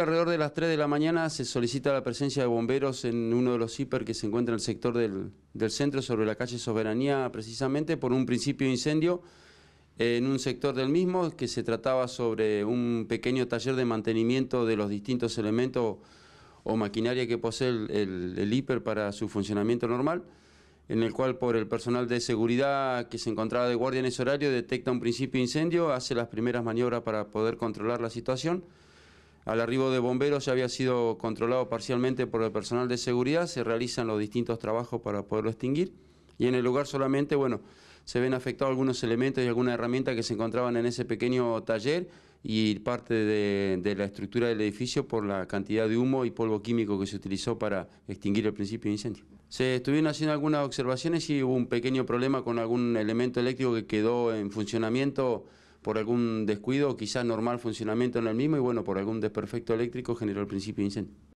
alrededor de las 3 de la mañana se solicita la presencia de bomberos en uno de los hiper que se encuentra en el sector del, centro, sobre la calle Soberanía, precisamente por un principio de incendio en un sector del mismo que se trataba sobre un pequeño taller de mantenimiento de los distintos elementos o maquinaria que posee el, el, hiper para su funcionamiento normal, en el cual por el personal de seguridad que se encontraba de guardia en ese horario detecta un principio de incendio, hace las primeras maniobras para poder controlar la situación. Al arribo de bomberos ya había sido controlado parcialmente por el personal de seguridad, se realizan los distintos trabajos para poderlo extinguir y en el lugar solamente, bueno, se ven afectados algunos elementos y alguna herramienta que se encontraban en ese pequeño taller y parte de, de, la estructura del edificio por la cantidad de humo y polvo químico que se utilizó para extinguir el principio de incendio. Se estuvieron haciendo algunas observaciones y hubo un pequeño problema con algún elemento eléctrico que quedó en funcionamiento por algún descuido, o quizás normal funcionamiento en el mismo, y bueno, por algún desperfecto eléctrico generó el principio incendio.